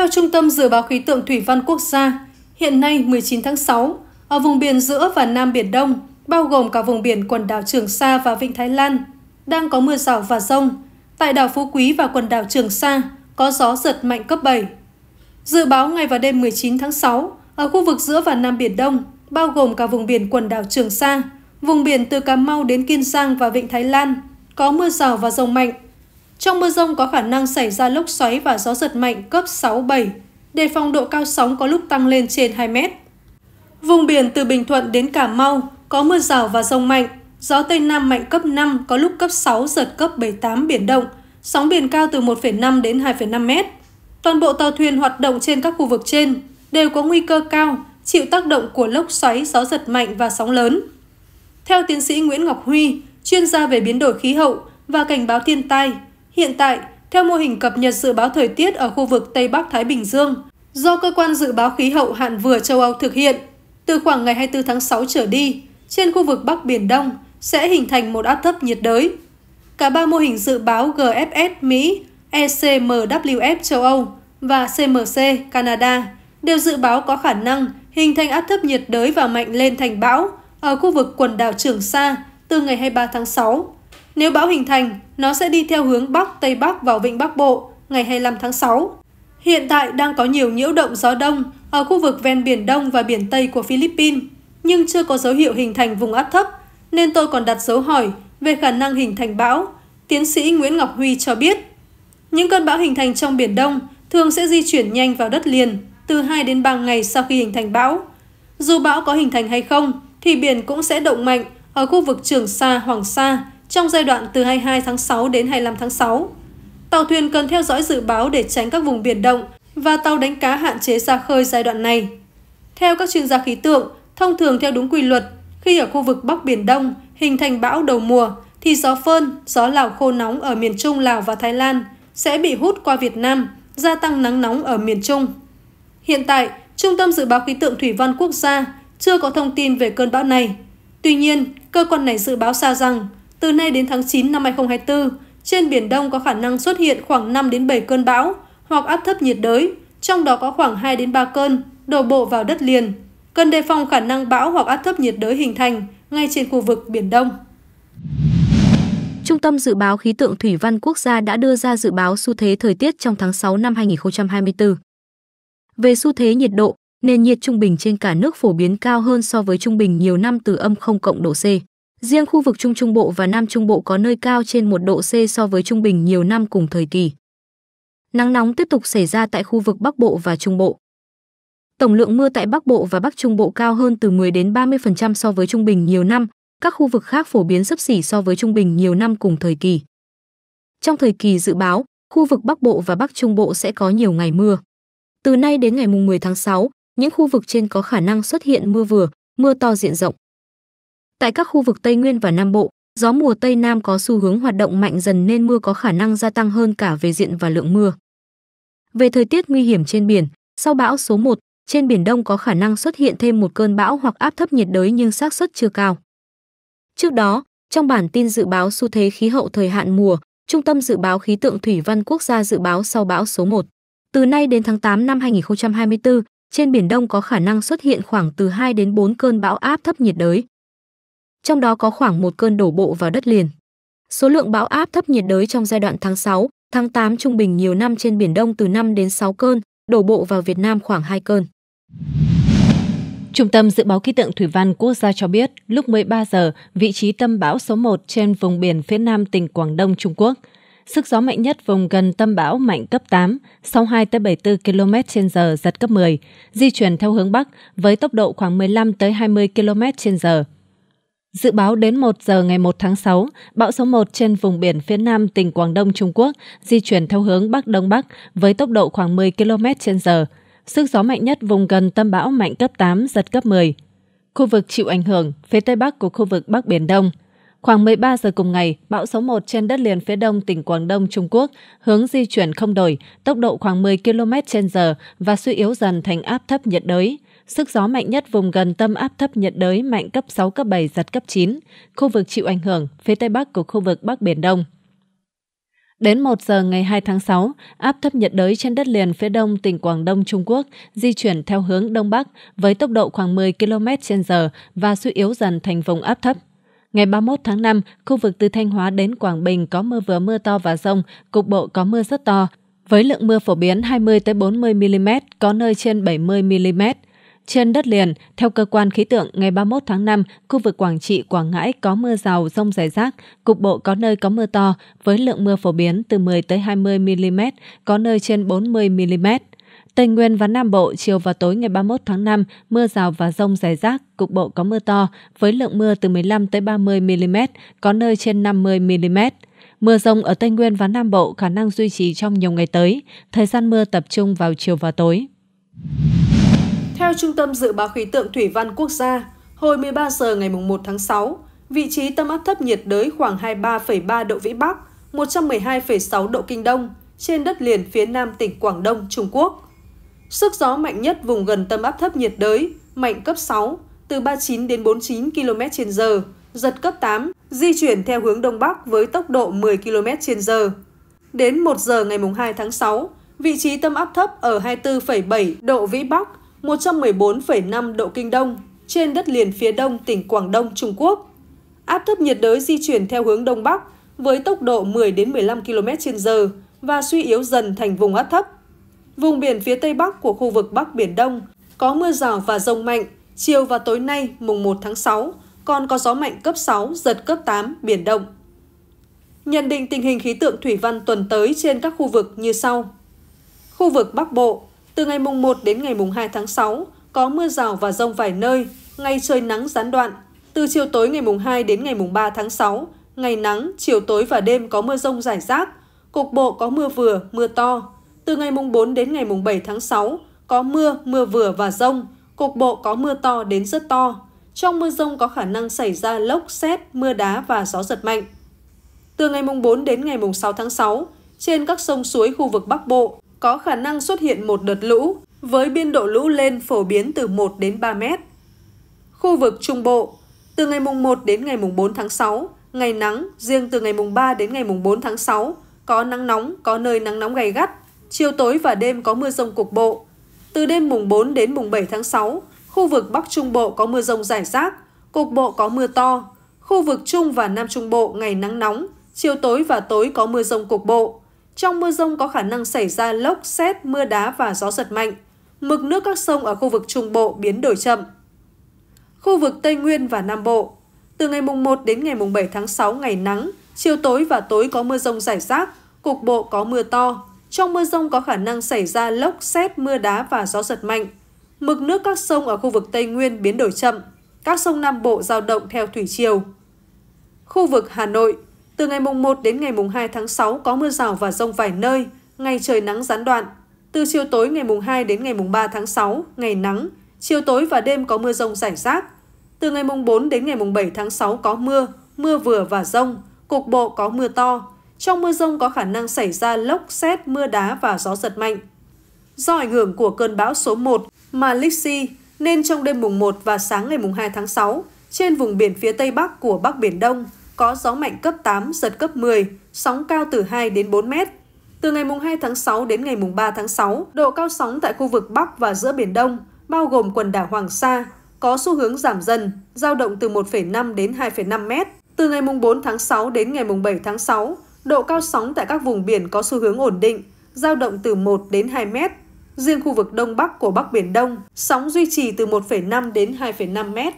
Theo Trung tâm Dự báo Khí tượng Thủy văn Quốc gia, hiện nay 19 tháng 6, ở vùng biển giữa và Nam Biển Đông, bao gồm cả vùng biển quần đảo Trường Sa và Vịnh Thái Lan, đang có mưa rào và rông. Tại đảo Phú Quý và quần đảo Trường Sa có gió giật mạnh cấp 7. Dự báo ngày và đêm 19 tháng 6, ở khu vực giữa và Nam Biển Đông, bao gồm cả vùng biển quần đảo Trường Sa, vùng biển từ Cà Mau đến Kiên Giang và Vịnh Thái Lan, có mưa rào và rông mạnh, trong mưa rông có khả năng xảy ra lốc xoáy và gió giật mạnh cấp 6-7, đề phòng độ cao sóng có lúc tăng lên trên 2 mét. Vùng biển từ Bình Thuận đến Cà Mau có mưa rào và rông mạnh, gió Tây Nam mạnh cấp 5, có lúc cấp 6, giật cấp 7-8 biển động, sóng biển cao từ 1,5 đến 2,5 mét. Toàn bộ tàu thuyền hoạt động trên các khu vực trên đều có nguy cơ cao, chịu tác động của lốc xoáy, gió giật mạnh và sóng lớn. Theo tiến sĩ Nguyễn Ngọc Huy, chuyên gia về biến đổi khí hậu và cảnh báo thiên tai, Hiện tại, theo mô hình cập nhật dự báo thời tiết ở khu vực Tây Bắc Thái Bình Dương, do Cơ quan Dự báo Khí hậu Hạn vừa châu Âu thực hiện, từ khoảng ngày 24 tháng 6 trở đi, trên khu vực Bắc Biển Đông sẽ hình thành một áp thấp nhiệt đới. Cả ba mô hình dự báo GFS Mỹ, ECMWF châu Âu và CMC Canada đều dự báo có khả năng hình thành áp thấp nhiệt đới và mạnh lên thành bão ở khu vực quần đảo Trường Sa từ ngày 23 tháng 6 nếu bão hình thành, nó sẽ đi theo hướng Bắc Tây Bắc vào Vịnh Bắc Bộ ngày 25 tháng 6. Hiện tại đang có nhiều nhiễu động gió đông ở khu vực ven Biển Đông và Biển Tây của Philippines, nhưng chưa có dấu hiệu hình thành vùng áp thấp, nên tôi còn đặt dấu hỏi về khả năng hình thành bão, tiến sĩ Nguyễn Ngọc Huy cho biết. Những cơn bão hình thành trong Biển Đông thường sẽ di chuyển nhanh vào đất liền từ 2 đến 3 ngày sau khi hình thành bão. Dù bão có hình thành hay không, thì biển cũng sẽ động mạnh ở khu vực Trường Sa, Hoàng Sa trong giai đoạn từ 22 tháng 6 đến 25 tháng 6. Tàu thuyền cần theo dõi dự báo để tránh các vùng biển động và tàu đánh cá hạn chế ra khơi giai đoạn này. Theo các chuyên gia khí tượng, thông thường theo đúng quy luật, khi ở khu vực Bắc Biển Đông hình thành bão đầu mùa, thì gió phơn, gió Lào khô nóng ở miền Trung Lào và Thái Lan sẽ bị hút qua Việt Nam, gia tăng nắng nóng ở miền Trung. Hiện tại, Trung tâm Dự báo Khí tượng Thủy văn Quốc gia chưa có thông tin về cơn bão này. Tuy nhiên, cơ quan này dự báo xa rằng từ nay đến tháng 9 năm 2024, trên Biển Đông có khả năng xuất hiện khoảng 5 đến 7 cơn bão hoặc áp thấp nhiệt đới, trong đó có khoảng 2 đến 3 cơn đổ bộ vào đất liền. Cần đề phòng khả năng bão hoặc áp thấp nhiệt đới hình thành ngay trên khu vực Biển Đông. Trung tâm Dự báo Khí tượng Thủy văn Quốc gia đã đưa ra dự báo xu thế thời tiết trong tháng 6 năm 2024. Về xu thế nhiệt độ, nền nhiệt trung bình trên cả nước phổ biến cao hơn so với trung bình nhiều năm từ âm 0 cộng độ C. Riêng khu vực Trung Trung Bộ và Nam Trung Bộ có nơi cao trên 1 độ C so với trung bình nhiều năm cùng thời kỳ. Nắng nóng tiếp tục xảy ra tại khu vực Bắc Bộ và Trung Bộ. Tổng lượng mưa tại Bắc Bộ và Bắc Trung Bộ cao hơn từ 10 đến 30% so với trung bình nhiều năm, các khu vực khác phổ biến sấp xỉ so với trung bình nhiều năm cùng thời kỳ. Trong thời kỳ dự báo, khu vực Bắc Bộ và Bắc Trung Bộ sẽ có nhiều ngày mưa. Từ nay đến ngày mùng 10 tháng 6, những khu vực trên có khả năng xuất hiện mưa vừa, mưa to diện rộng. Tại các khu vực Tây Nguyên và Nam Bộ, gió mùa Tây Nam có xu hướng hoạt động mạnh dần nên mưa có khả năng gia tăng hơn cả về diện và lượng mưa. Về thời tiết nguy hiểm trên biển, sau bão số 1, trên biển Đông có khả năng xuất hiện thêm một cơn bão hoặc áp thấp nhiệt đới nhưng xác suất chưa cao. Trước đó, trong bản tin dự báo xu thế khí hậu thời hạn mùa, Trung tâm dự báo khí tượng thủy văn quốc gia dự báo sau bão số 1, từ nay đến tháng 8 năm 2024, trên biển Đông có khả năng xuất hiện khoảng từ 2 đến 4 cơn bão áp thấp nhiệt đới trong đó có khoảng một cơn đổ bộ vào đất liền. Số lượng bão áp thấp nhiệt đới trong giai đoạn tháng 6, tháng 8 trung bình nhiều năm trên Biển Đông từ 5 đến 6 cơn, đổ bộ vào Việt Nam khoảng 2 cơn. Trung tâm Dự báo Khí tượng Thủy văn Quốc gia cho biết, lúc 13 giờ, vị trí tâm bão số 1 trên vùng biển phía nam tỉnh Quảng Đông, Trung Quốc. Sức gió mạnh nhất vùng gần tâm bão mạnh cấp 8, 62-74 km h giật cấp 10, di chuyển theo hướng Bắc với tốc độ khoảng 15-20 km h Dự báo đến 1 giờ ngày 1 tháng 6, bão số 1 trên vùng biển phía nam tỉnh Quảng Đông Trung Quốc di chuyển theo hướng Bắc Đông Bắc với tốc độ khoảng 10 km h Sức gió mạnh nhất vùng gần tâm bão mạnh cấp 8, giật cấp 10. Khu vực chịu ảnh hưởng phía tây bắc của khu vực Bắc Biển Đông. Khoảng 13 giờ cùng ngày, bão số 1 trên đất liền phía đông tỉnh Quảng Đông, Trung Quốc, hướng di chuyển không đổi, tốc độ khoảng 10 km h và suy yếu dần thành áp thấp nhiệt đới – Sức gió mạnh nhất vùng gần tâm áp thấp nhiệt đới mạnh cấp 6, cấp 7, giật cấp 9. Khu vực chịu ảnh hưởng phía tây bắc của khu vực Bắc Biển Đông. Đến 1 giờ ngày 2 tháng 6, áp thấp nhiệt đới trên đất liền phía đông tỉnh Quảng Đông Trung Quốc di chuyển theo hướng Đông Bắc với tốc độ khoảng 10 km h và suy yếu dần thành vùng áp thấp. Ngày 31 tháng 5, khu vực từ Thanh Hóa đến Quảng Bình có mưa vừa mưa to và rông, cục bộ có mưa rất to, với lượng mưa phổ biến 20-40mm, có nơi trên 70mm. Trên đất liền, theo cơ quan khí tượng, ngày 31 tháng 5, khu vực Quảng Trị, Quảng Ngãi có mưa rào, rông rải rác, cục bộ có nơi có mưa to, với lượng mưa phổ biến từ 10 tới 20 mm, có nơi trên 40 mm. Tây Nguyên và Nam Bộ chiều và tối ngày 31 tháng 5, mưa rào và rông rải rác, cục bộ có mưa to, với lượng mưa từ 15 tới 30 mm, có nơi trên 50 mm. Mưa rông ở Tây Nguyên và Nam Bộ khả năng duy trì trong nhiều ngày tới, thời gian mưa tập trung vào chiều và tối. Theo Trung tâm Dự báo Khí tượng Thủy văn Quốc gia, hồi 13 giờ ngày 1 tháng 6, vị trí tâm áp thấp nhiệt đới khoảng 23,3 độ Vĩ Bắc, 112,6 độ Kinh Đông, trên đất liền phía nam tỉnh Quảng Đông, Trung Quốc. Sức gió mạnh nhất vùng gần tâm áp thấp nhiệt đới, mạnh cấp 6, từ 39 đến 49 km h giật cấp 8, di chuyển theo hướng Đông Bắc với tốc độ 10 km h Đến 1 giờ ngày 2 tháng 6, vị trí tâm áp thấp ở 24,7 độ Vĩ Bắc, 114,5 độ Kinh Đông, trên đất liền phía đông tỉnh Quảng Đông, Trung Quốc. Áp thấp nhiệt đới di chuyển theo hướng Đông Bắc với tốc độ 10 đến 15 km h và suy yếu dần thành vùng áp thấp. Vùng biển phía Tây Bắc của khu vực Bắc Biển Đông có mưa rào và rông mạnh, chiều và tối nay mùng 1 tháng 6, còn có gió mạnh cấp 6, giật cấp 8, biển động. Nhận định tình hình khí tượng thủy văn tuần tới trên các khu vực như sau. Khu vực Bắc Bộ, từ ngày mùng 1 đến ngày mùng 2 tháng 6, có mưa rào và rông vài nơi, ngày trời nắng gián đoạn. Từ chiều tối ngày mùng 2 đến ngày mùng 3 tháng 6, ngày nắng, chiều tối và đêm có mưa rông rải rác, cục bộ có mưa vừa, mưa to. Từ ngày mùng 4 đến ngày mùng 7 tháng 6, có mưa, mưa vừa và rông, cục bộ có mưa to đến rất to. Trong mưa rông có khả năng xảy ra lốc, xét, mưa đá và gió giật mạnh. Từ ngày mùng 4 đến ngày mùng 6 tháng 6, trên các sông suối khu vực Bắc Bộ, có khả năng xuất hiện một đợt lũ với biên độ lũ lên phổ biến từ 1 đến 3 mét. Khu vực Trung Bộ, từ ngày mùng 1 đến ngày mùng 4 tháng 6, ngày nắng, riêng từ ngày mùng 3 đến ngày mùng 4 tháng 6, có nắng nóng, có nơi nắng nóng gay gắt, chiều tối và đêm có mưa rông cục bộ. Từ đêm mùng 4 đến mùng 7 tháng 6, khu vực Bắc Trung Bộ có mưa rông rải rác, cục bộ có mưa to. Khu vực Trung và Nam Trung Bộ ngày nắng nóng, chiều tối và tối có mưa rông cục bộ. Trong mưa rông có khả năng xảy ra lốc, xét, mưa đá và gió giật mạnh. Mực nước các sông ở khu vực Trung Bộ biến đổi chậm. Khu vực Tây Nguyên và Nam Bộ Từ ngày mùng 1 đến ngày mùng 7 tháng 6 ngày nắng, chiều tối và tối có mưa rông rải rác, cục bộ có mưa to. Trong mưa rông có khả năng xảy ra lốc, xét, mưa đá và gió giật mạnh. Mực nước các sông ở khu vực Tây Nguyên biến đổi chậm, các sông Nam Bộ giao động theo thủy triều. Khu vực Hà Nội – từ ngày mùng 1 đến ngày mùng 2 tháng 6 có mưa rào và rông vài nơi, ngày trời nắng gián đoạn. Từ chiều tối ngày mùng 2 đến ngày mùng 3 tháng 6, ngày nắng, chiều tối và đêm có mưa rông rải rác. Từ ngày mùng 4 đến ngày mùng 7 tháng 6 có mưa, mưa vừa và rông, cục bộ có mưa to. Trong mưa rông có khả năng xảy ra lốc, xét, mưa đá và gió giật mạnh. Do ảnh hưởng của cơn bão số 1 mà Lixi, nên trong đêm mùng 1 và sáng ngày mùng 2 tháng 6, trên vùng biển phía Tây Bắc của Bắc Biển Đông, có gió mạnh cấp 8, giật cấp 10, sóng cao từ 2 đến 4 mét. Từ ngày 2 tháng 6 đến ngày 3 tháng 6, độ cao sóng tại khu vực Bắc và giữa Biển Đông, bao gồm quần đảo Hoàng Sa, có xu hướng giảm dần, giao động từ 1,5 đến 2,5 mét. Từ ngày 4 tháng 6 đến ngày 7 tháng 6, độ cao sóng tại các vùng biển có xu hướng ổn định, giao động từ 1 đến 2 mét. Riêng khu vực Đông Bắc của Bắc Biển Đông, sóng duy trì từ 1,5 đến 2,5 mét.